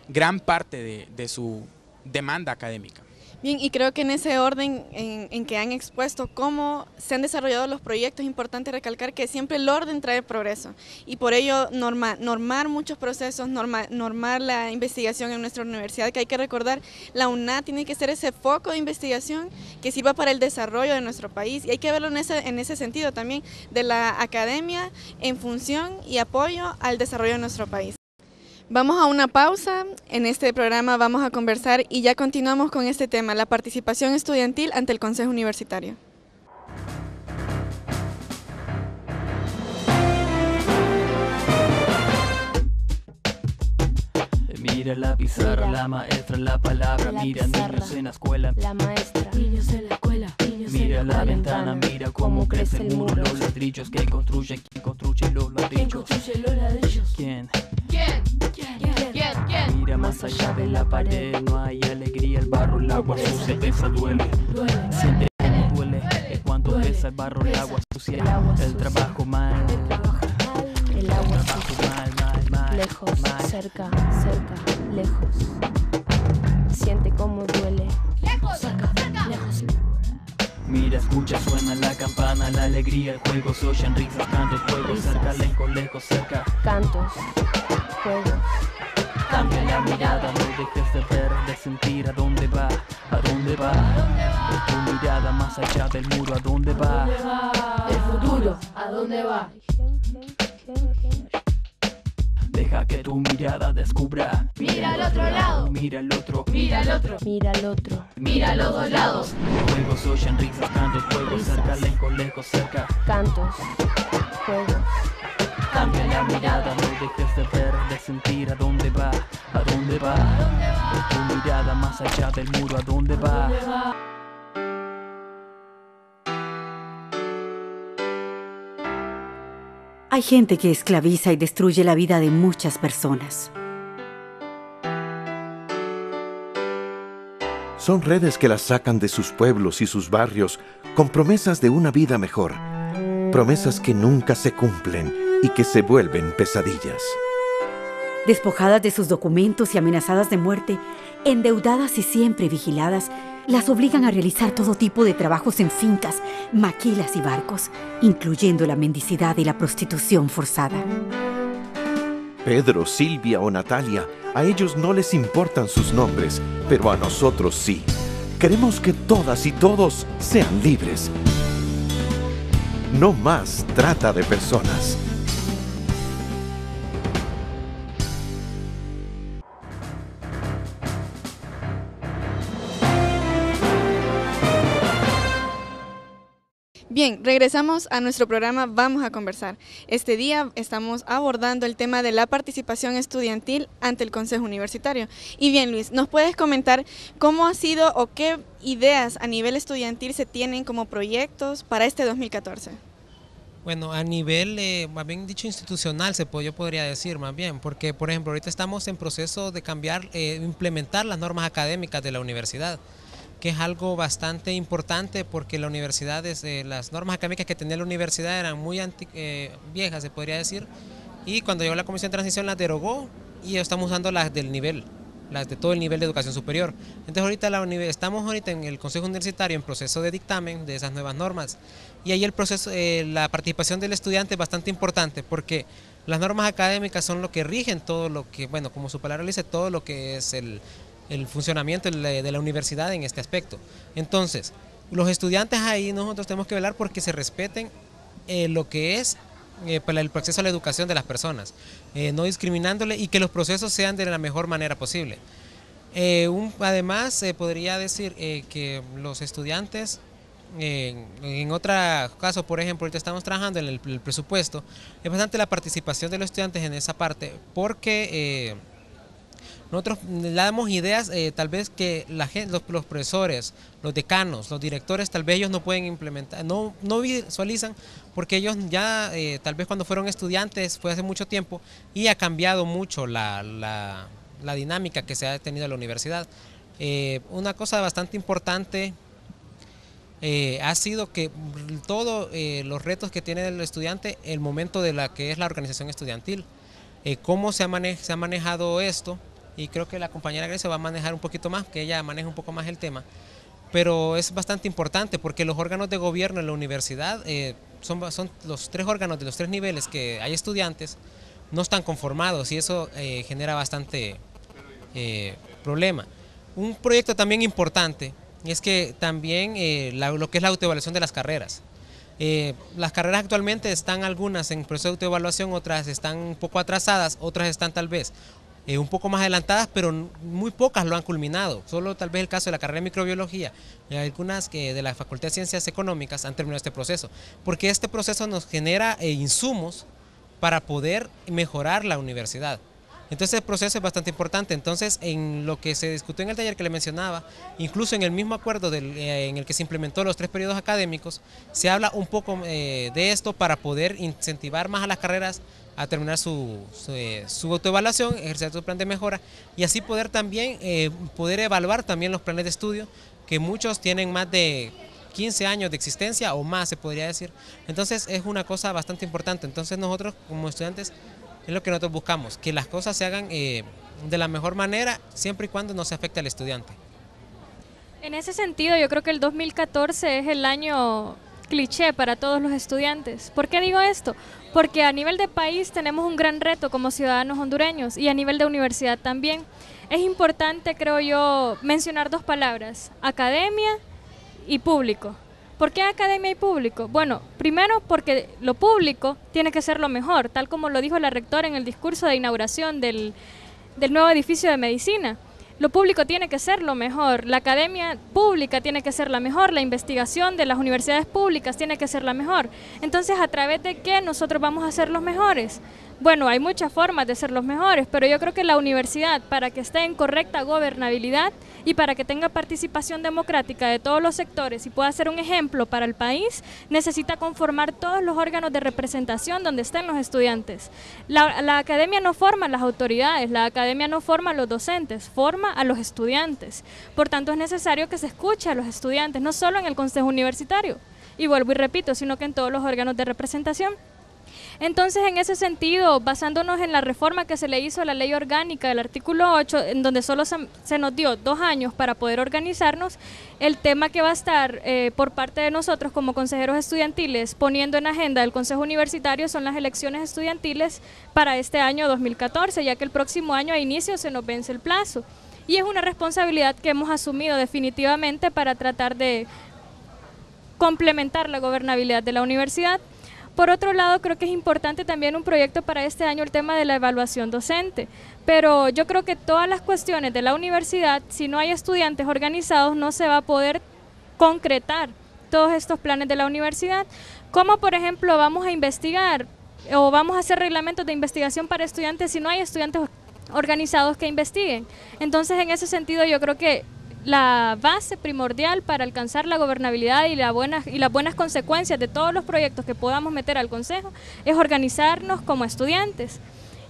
gran parte de, su demanda académica. Bien, y creo que en ese orden en, que han expuesto cómo se han desarrollado los proyectos, es importante recalcar que siempre el orden trae progreso y por ello norma, normar muchos procesos, normal normar la investigación en nuestra universidad, que hay que recordar, la UNA tiene que ser ese foco de investigación que sirva para el desarrollo de nuestro país y hay que verlo en ese, en ese sentido también, de la academia en función y apoyo al desarrollo de nuestro país. Vamos a una pausa, en este programa vamos a conversar y ya continuamos con este tema, la participación estudiantil ante el Consejo Universitario. Mira la pizarra, la maestra, la palabra. Mira niños en la escuela. La maestra. Niños en la escuela. Mira la, ventana. Mira cómo, crece el Los ladrillos que construye, quien construye los ladrillos. ¿Quién construye los ladrillos? ¿Quién? Mira más allá de la pared, no hay alegría, el barro, el agua sucia, esa duele. Siente cómo duele, es cuando pesa el barro, el agua sucia, el trabajo mal. El agua Mal, mal, mal. Lejos, cerca, cerca, lejos. Siente cómo duele. Lejos, Mira, escucha, suena la campana, la alegría, el juego, se oyen risas, cantos, juegos, cerca, lejos, lejos, cerca. Cantos, juegos. Cambia la mirada, no dejes de ver, de sentir a dónde va, a dónde va. Tu mirada más allá del muro, a dónde va. El futuro, a dónde va. Deja que tu mirada descubra. Mira al otro lado. Mira al otro. Mira al otro. Mira al otro. Mira a los dos lados. Juegos oyen risas, cantos, juegos cerca, lejos, lejos, cerca. Cantos, juegos. Cambia la mirada, no dejes de ver, de sentir a dónde va, a dónde va. De Tu mirada más allá del muro, ¿A dónde va? Hay gente que esclaviza y destruye la vida de muchas personas. Son redes que las sacan de sus pueblos y sus barrios con promesas de una vida mejor, promesas que nunca se cumplen y que se vuelven pesadillas. Despojadas de sus documentos y amenazadas de muerte, endeudadas y siempre vigiladas, las obligan a realizar todo tipo de trabajos en fincas, maquilas y barcos, incluyendo la mendicidad y la prostitución forzada. Pedro, Silvia o Natalia, a ellos no les importan sus nombres, pero a nosotros sí. Queremos que todas y todos sean libres. No más trata de personas. Bien, regresamos a nuestro programa Vamos a conversar. Este día estamos abordando el tema de la participación estudiantil ante el Consejo Universitario. Y bien, Luis, ¿nos puedes comentar cómo ha sido o qué ideas a nivel estudiantil se tienen como proyectos para este 2014? Bueno, a nivel, más bien dicho, institucional, se yo podría decir más bien, porque, por ejemplo, ahorita estamos en proceso de cambiar, e implementar las normas académicas de la universidad que es algo bastante importante porque la universidad, las normas académicas que tenía la universidad eran muy eh, viejas, se podría decir, y cuando llegó la Comisión de Transición las derogó y estamos usando las del nivel, las de todo el nivel de educación superior. Entonces ahorita estamos ahorita en el Consejo Universitario en proceso de dictamen de esas nuevas normas y ahí el proceso, eh, la participación del estudiante es bastante importante porque las normas académicas son lo que rigen todo lo que, bueno, como su palabra dice, todo lo que es el el funcionamiento de la universidad en este aspecto. Entonces, los estudiantes ahí nosotros tenemos que velar porque se respeten eh, lo que es eh, para el proceso a la educación de las personas, eh, no discriminándole y que los procesos sean de la mejor manera posible. además, podría decir que los estudiantes en, otro caso, por ejemplo, ahorita estamos trabajando en el, el, presupuesto, es bastante la participación de los estudiantes en esa parte, porque nosotros le damos ideas eh, tal vez que la gente, los, profesores, los decanos, los directores, tal vez ellos no pueden implementar, no, visualizan porque ellos ya eh, tal vez cuando fueron estudiantes fue hace mucho tiempo y ha cambiado mucho la, dinámica que se ha tenido en la universidad. Eh, una cosa bastante importante ha sido que todos los retos que tiene el estudiante, el momento de la que es la organización estudiantil, cómo se ha manejado esto, y creo que la compañera Grecia va a manejar un poquito más, que ella maneja un poco más el tema. Pero es bastante importante porque los órganos de gobierno en la universidad eh, son, son los tres órganos de los tres niveles que hay estudiantes, no están conformados y eso eh, genera bastante eh, problema. Un proyecto también importante es que también lo que es la autoevaluación de las carreras. las carreras actualmente están algunas en proceso de autoevaluación, otras están un poco atrasadas, otras están tal vez eh, un poco más adelantadas, pero muy pocas lo han culminado. Solo tal vez el caso de la carrera de microbiología eh, algunas que de la Facultad de Ciencias Económicas han terminado este proceso, porque este proceso nos genera eh, insumos para poder mejorar la universidad. Entonces el proceso es bastante importante. Entonces, en lo que se discutió en el taller que le mencionaba, incluso en el mismo acuerdo en el que se implementó los tres periodos académicos, se habla un poco de esto para poder incentivar más a las carreras a terminar su, eh, su, autoevaluación, ejercer su plan de mejora y así poder también eh, poder evaluar también los planes de estudio que muchos tienen más de 15 años de existencia o más se podría decir. Entonces es una cosa bastante importante. Entonces nosotros como estudiantes es lo que nosotros buscamos, que las cosas se hagan eh, de la mejor manera siempre y cuando no se afecte al estudiante. En ese sentido, yo creo que el 2014 es el año cliché para todos los estudiantes. ¿Por qué digo esto? porque a nivel de país tenemos un gran reto como ciudadanos hondureños y a nivel de universidad también. Es importante, creo yo, mencionar dos palabras, academia y público. ¿Por qué academia y público? Bueno, primero porque lo público tiene que ser lo mejor, tal como lo dijo la rectora en el discurso de inauguración del, del nuevo edificio de medicina. Lo público tiene que ser lo mejor, la academia pública tiene que ser la mejor, la investigación de las universidades públicas tiene que ser la mejor. Entonces, ¿a través de qué nosotros vamos a ser los mejores? Bueno, hay muchas formas de ser los mejores, pero yo creo que la universidad, para que esté en correcta gobernabilidad y para que tenga participación democrática de todos los sectores y pueda ser un ejemplo para el país, necesita conformar todos los órganos de representación donde estén los estudiantes. La, academia no forma las autoridades, la academia no forma a los docentes, forma a los estudiantes. Por tanto, es necesario que se escuche a los estudiantes, no solo en el Consejo Universitario, y vuelvo y repito, sino que en todos los órganos de representación. Entonces, en ese sentido, basándonos en la reforma que se le hizo a la ley orgánica del artículo 8, en donde solo se, nos dio dos años para poder organizarnos, el tema que va a estar eh, por parte de nosotros como consejeros estudiantiles poniendo en agenda del Consejo Universitario son las elecciones estudiantiles para este año 2014, ya que el próximo año a inicio se nos vence el plazo. Y es una responsabilidad que hemos asumido definitivamente para tratar de complementar la gobernabilidad de la universidad. Por otro lado, creo que es importante también un proyecto para este año el tema de la evaluación docente, pero yo creo que todas las cuestiones de la universidad, si no hay estudiantes organizados, no se va a poder concretar todos estos planes de la universidad, como por ejemplo vamos a investigar o vamos a hacer reglamentos de investigación para estudiantes si no hay estudiantes organizados que investiguen. Entonces, en ese sentido, yo creo que la base primordial para alcanzar la gobernabilidad y, las buenas consecuencias de todos los proyectos que podamos meter al Consejo es organizarnos como estudiantes.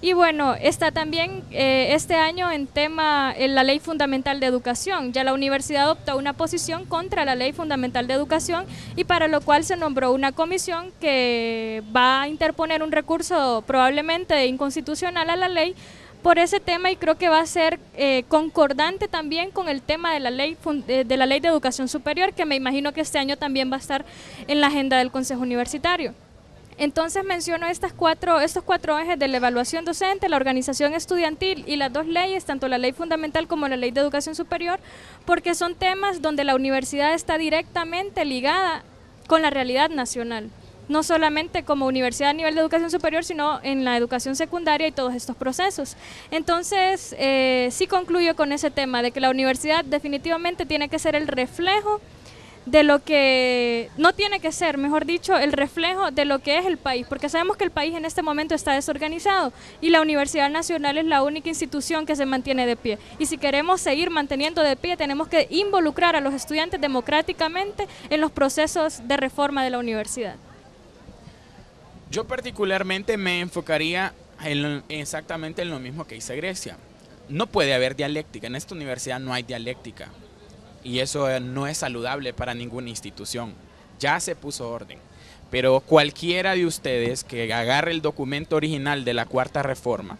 Y bueno, está también eh, este año en tema en la Ley Fundamental de Educación. Ya la universidad adoptó una posición contra la Ley Fundamental de Educación y para lo cual se nombró una comisión que va a interponer un recurso probablemente inconstitucional a la ley por ese tema y creo que va a ser eh, concordante también con el tema de la ley de la ley de educación superior que me imagino que este año también va a estar en la agenda del Consejo Universitario. Entonces menciono estas cuatro, estos cuatro ejes de la evaluación docente, la organización estudiantil y las dos leyes, tanto la ley fundamental como la ley de educación superior, porque son temas donde la universidad está directamente ligada con la realidad nacional no solamente como universidad a nivel de educación superior, sino en la educación secundaria y todos estos procesos. Entonces, eh, sí concluyo con ese tema de que la universidad definitivamente tiene que ser el reflejo de lo que, no tiene que ser, mejor dicho, el reflejo de lo que es el país, porque sabemos que el país en este momento está desorganizado y la Universidad Nacional es la única institución que se mantiene de pie. Y si queremos seguir manteniendo de pie, tenemos que involucrar a los estudiantes democráticamente en los procesos de reforma de la universidad. Yo particularmente me enfocaría exactamente en lo mismo que hice Grecia. No puede haber dialéctica, en esta universidad no hay dialéctica y eso eh, no es saludable para ninguna institución. Ya se puso orden. Pero cualquiera de ustedes que agarre el documento original de la cuarta reforma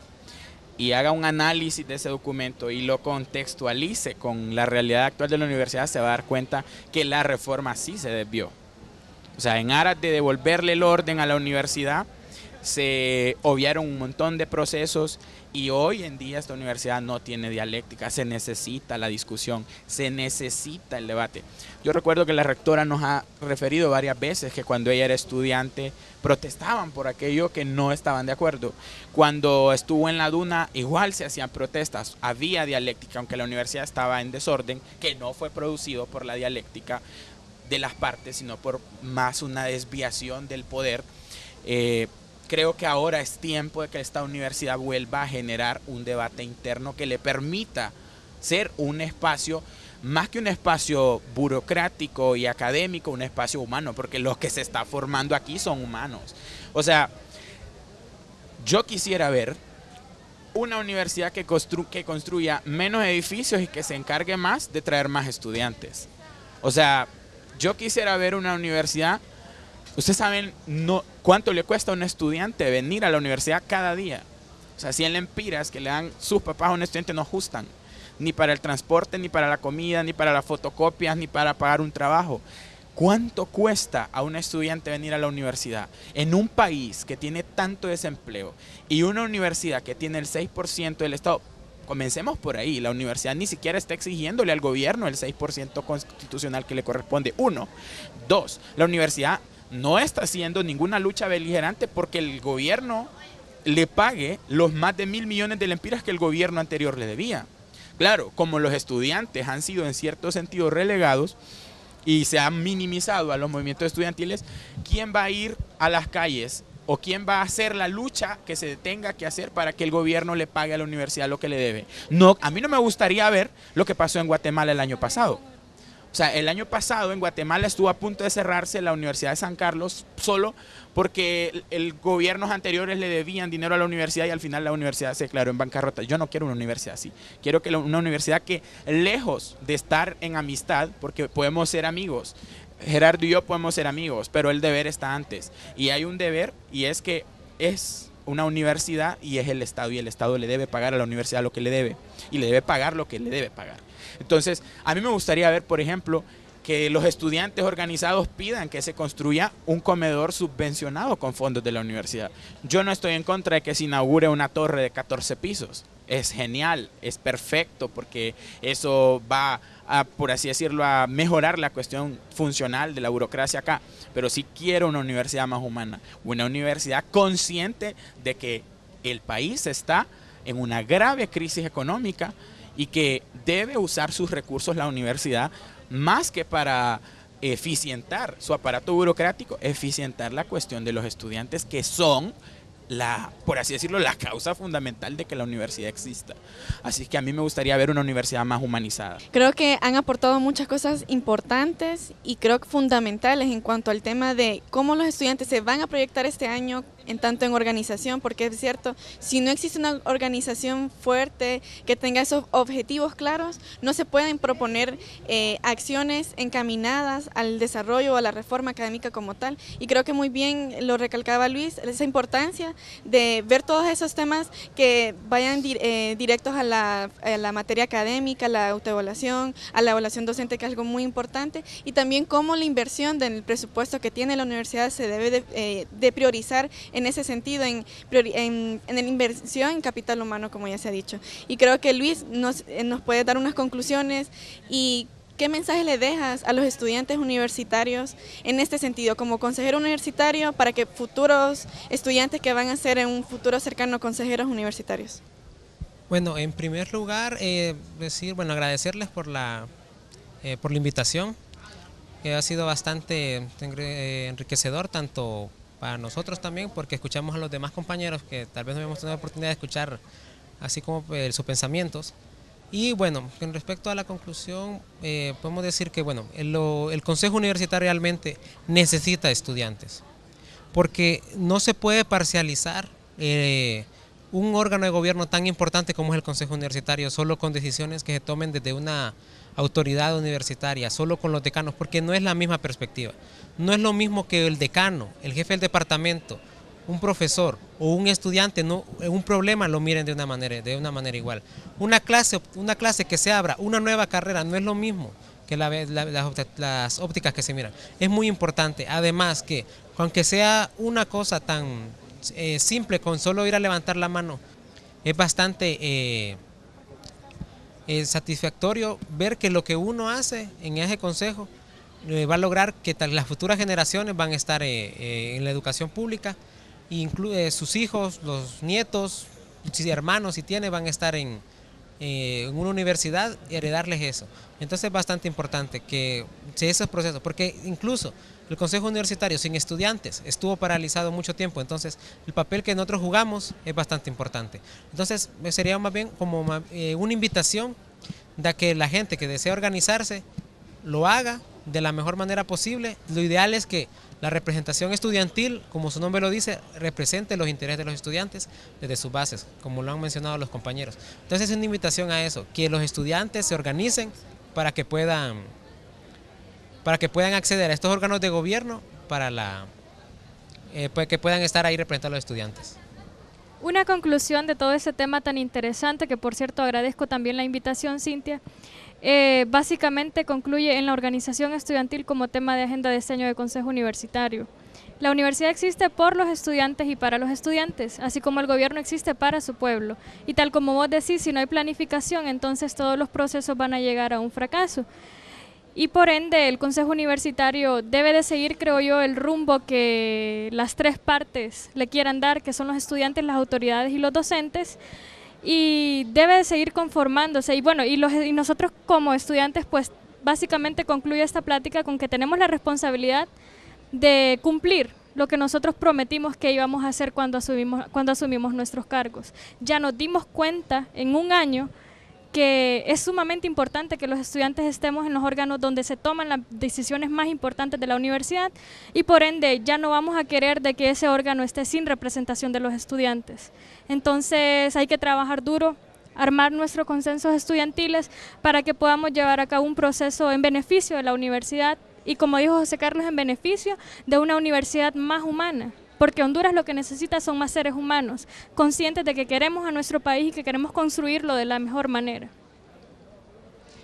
y haga un análisis de ese documento y lo contextualice con la realidad actual de la universidad, se va a dar cuenta que la reforma sí se desvió. O sea, en aras de devolverle el orden a la universidad, se obviaron un montón de procesos y hoy en día esta universidad no tiene dialéctica, se necesita la discusión, se necesita el debate. Yo recuerdo que la rectora nos ha referido varias veces que cuando ella era estudiante protestaban por aquello que no estaban de acuerdo. Cuando estuvo en la Duna igual se hacían protestas, había dialéctica, aunque la universidad estaba en desorden, que no fue producido por la dialéctica, de las partes, sino por más una desviación del poder. Eh, creo que ahora es tiempo de que esta universidad vuelva a generar un debate interno que le permita ser un espacio más que un espacio burocrático y académico, un espacio humano, porque los que se está formando aquí son humanos. O sea, yo quisiera ver una universidad que, que construya menos edificios y que se encargue más de traer más estudiantes. O sea, yo quisiera ver una universidad. Ustedes saben no, cuánto le cuesta a un estudiante venir a la universidad cada día. O sea, 100 empiras que le dan sus papás a un estudiante no ajustan. Ni para el transporte, ni para la comida, ni para las fotocopias, ni para pagar un trabajo. ¿Cuánto cuesta a un estudiante venir a la universidad? En un país que tiene tanto desempleo y una universidad que tiene el 6% del Estado Comencemos por ahí. La universidad ni siquiera está exigiéndole al gobierno el 6% constitucional que le corresponde. Uno. Dos. La universidad no está haciendo ninguna lucha beligerante porque el gobierno le pague los más de mil millones de lempiras que el gobierno anterior le debía. Claro, como los estudiantes han sido en cierto sentido relegados y se han minimizado a los movimientos estudiantiles, ¿quién va a ir a las calles o quién va a hacer la lucha que se tenga que hacer para que el gobierno le pague a la universidad lo que le debe. No, a mí no me gustaría ver lo que pasó en Guatemala el año pasado. O sea, el año pasado en Guatemala estuvo a punto de cerrarse la Universidad de San Carlos solo porque el, gobierno gobiernos anteriores le debían dinero a la universidad y al final la universidad se declaró en bancarrota. Yo no quiero una universidad así. Quiero que una universidad que lejos de estar en amistad, porque podemos ser amigos, Gerardo y yo podemos ser amigos, pero el deber está antes. Y hay un deber y es que es una universidad y es el Estado y el Estado le debe pagar a la universidad lo que le debe y le debe pagar lo que le debe pagar. Entonces, a mí me gustaría ver, por ejemplo, que los estudiantes organizados pidan que se construya un comedor subvencionado con fondos de la universidad. Yo no estoy en contra de que se inaugure una torre de 14 pisos. Es genial, es perfecto porque eso va por así decirlo, a mejorar la cuestión funcional de la burocracia acá, pero sí quiero una universidad más humana, una universidad consciente de que el país está en una grave crisis económica y que debe usar sus recursos la universidad más que para eficientar su aparato burocrático, eficientar la cuestión de los estudiantes que son la, por así decirlo, la causa fundamental de que la universidad exista. Así que a mí me gustaría ver una universidad más humanizada. Creo que han aportado muchas cosas importantes y creo que fundamentales en cuanto al tema de cómo los estudiantes se van a proyectar este año, en tanto en organización, porque es cierto, si no existe una organización fuerte que tenga esos objetivos claros, no se pueden proponer eh, acciones encaminadas al desarrollo o a la reforma académica como tal. Y creo que muy bien lo recalcaba Luis, esa importancia de ver todos esos temas que vayan eh, directos a la, materia académica, a la autoevaluación, a la evaluación docente, que es algo muy importante, y también cómo la inversión del presupuesto que tiene la universidad se debe de, eh, priorizar en ese sentido, en, en, en la inversión en capital humano, como ya se ha dicho. Y creo que Luis nos, eh, nos puede dar unas conclusiones y ¿Qué mensaje le dejas a los estudiantes universitarios en este sentido, como consejero universitario, para que futuros estudiantes que van a ser en un futuro cercano consejeros universitarios? Bueno, en primer lugar, eh, decir, bueno, agradecerles por la, eh, por la invitación, que ha sido bastante enriquecedor, tanto para nosotros también, porque escuchamos a los demás compañeros que tal vez no habíamos tenido la oportunidad de escuchar así como eh, sus pensamientos. Y bueno, con respecto a la conclusión, eh, podemos decir que bueno, el, Consejo Universitario realmente necesita estudiantes, porque no se puede parcializar eh, un órgano de gobierno tan importante como es el Consejo Universitario solo con decisiones que se tomen desde una autoridad universitaria, solo con los decanos, porque no es la misma perspectiva. No es lo mismo que el decano, el jefe del departamento, un profesor o un estudiante, no, un problema lo miren de una manera, de una manera igual. Una clase, una clase que se abra, una nueva carrera, no es lo mismo que las, ópticas que se miran. Es muy importante, además que, aunque sea una cosa tan eh, simple, con solo ir a levantar la mano, es bastante eh, es satisfactorio ver que lo que uno hace en ese consejo eh, va a lograr que las futuras generaciones van a estar eh, eh, en la educación pública, incluye sus hijos, los nietos, hermanos si tiene, van a estar en, una universidad y heredarles eso. Entonces es bastante importante que sea esos procesos, porque incluso el Consejo Universitario sin estudiantes estuvo paralizado mucho tiempo, entonces el papel que nosotros jugamos es bastante importante. Entonces sería más bien como eh, una invitación de que la gente que desea organizarse lo haga de la mejor manera posible. Lo ideal es que la representación estudiantil, como su nombre lo dice, represente los intereses de los estudiantes desde sus bases, como lo han mencionado los compañeros. Entonces es una invitación a eso, que los estudiantes se organicen para que puedan para que puedan acceder a estos órganos de gobierno para la, eh, pues, que puedan estar ahí representando a los estudiantes. Una conclusión de todo ese tema tan interesante, que por cierto agradezco también la invitación, Cintia, eh, básicamente concluye en la organización estudiantil como tema de agenda de diseño este de consejo universitario. La universidad existe por los estudiantes y para los estudiantes, así como el gobierno existe para su pueblo. Y tal como vos decís, si no hay planificación, entonces todos los procesos van a llegar a un fracaso y por ende el Consejo Universitario debe de seguir, creo yo, el rumbo que las tres partes le quieran dar, que son los estudiantes, las autoridades y los docentes, y debe de seguir conformándose. Y bueno, y, nosotros como estudiantes, pues básicamente concluye esta plática con que tenemos la responsabilidad de cumplir lo que nosotros prometimos que íbamos a hacer cuando asumimos, cuando asumimos nuestros cargos. Ya nos dimos cuenta en un año que es sumamente importante que los estudiantes estemos en los órganos donde se toman las decisiones más importantes de la universidad y por ende ya no vamos a querer de que ese órgano esté sin representación de los estudiantes. Entonces hay que trabajar duro, armar nuestros consensos estudiantiles para que podamos llevar a cabo un proceso en beneficio de la universidad y como dijo José Carlos, en beneficio de una universidad más humana porque Honduras lo que necesita son más seres humanos, conscientes de que queremos a nuestro país y que queremos construirlo de la mejor manera.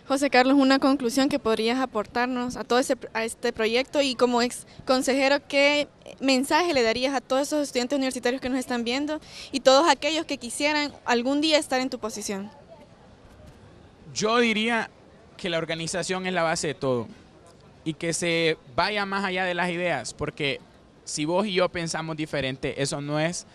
José Carlos, una conclusión que podrías aportarnos a todo este, proyecto y como ex consejero, ¿qué mensaje le darías a todos esos estudiantes universitarios que nos están viendo y todos aquellos que quisieran algún día estar en tu posición? Yo diría que la organización es la base de todo y que se vaya más allá de las ideas, porque si vos y yo pensamos diferente, eso no es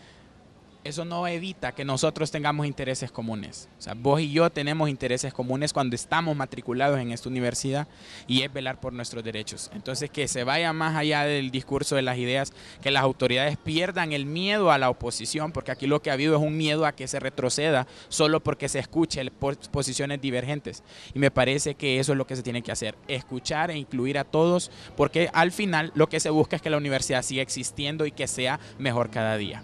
eso no evita que nosotros tengamos intereses comunes. O sea, vos y yo tenemos intereses comunes cuando estamos matriculados en esta universidad y es velar por nuestros derechos. Entonces, que se vaya más allá del discurso de las ideas, que las autoridades pierdan el miedo a la oposición, porque aquí lo que ha habido es un miedo a que se retroceda solo porque se escuche posiciones divergentes. Y me parece que eso es lo que se tiene que hacer, escuchar e incluir a todos, porque al final lo que se busca es que la universidad siga existiendo y que sea mejor cada día.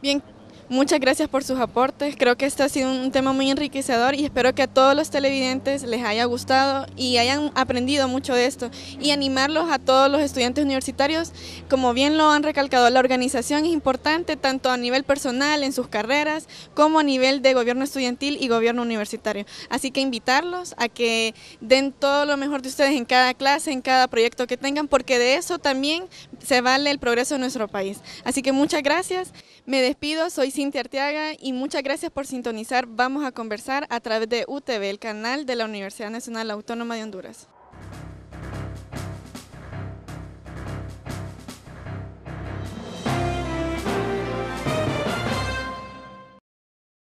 Bien, Muchas gracias por sus aportes. Creo que esto ha sido un tema muy enriquecedor y espero que a todos los televidentes les haya gustado y hayan aprendido mucho de esto y animarlos a todos los estudiantes universitarios. Como bien lo han recalcado, la organización es importante tanto a nivel personal en sus carreras como a nivel de gobierno estudiantil y gobierno universitario. Así que invitarlos a que den todo lo mejor de ustedes en cada clase, en cada proyecto que tengan, porque de eso también se vale el progreso de nuestro país. Así que muchas gracias, me despido, soy Cintia Arteaga y muchas gracias por sintonizar Vamos a Conversar a través de UTV, el canal de la Universidad Nacional Autónoma de Honduras.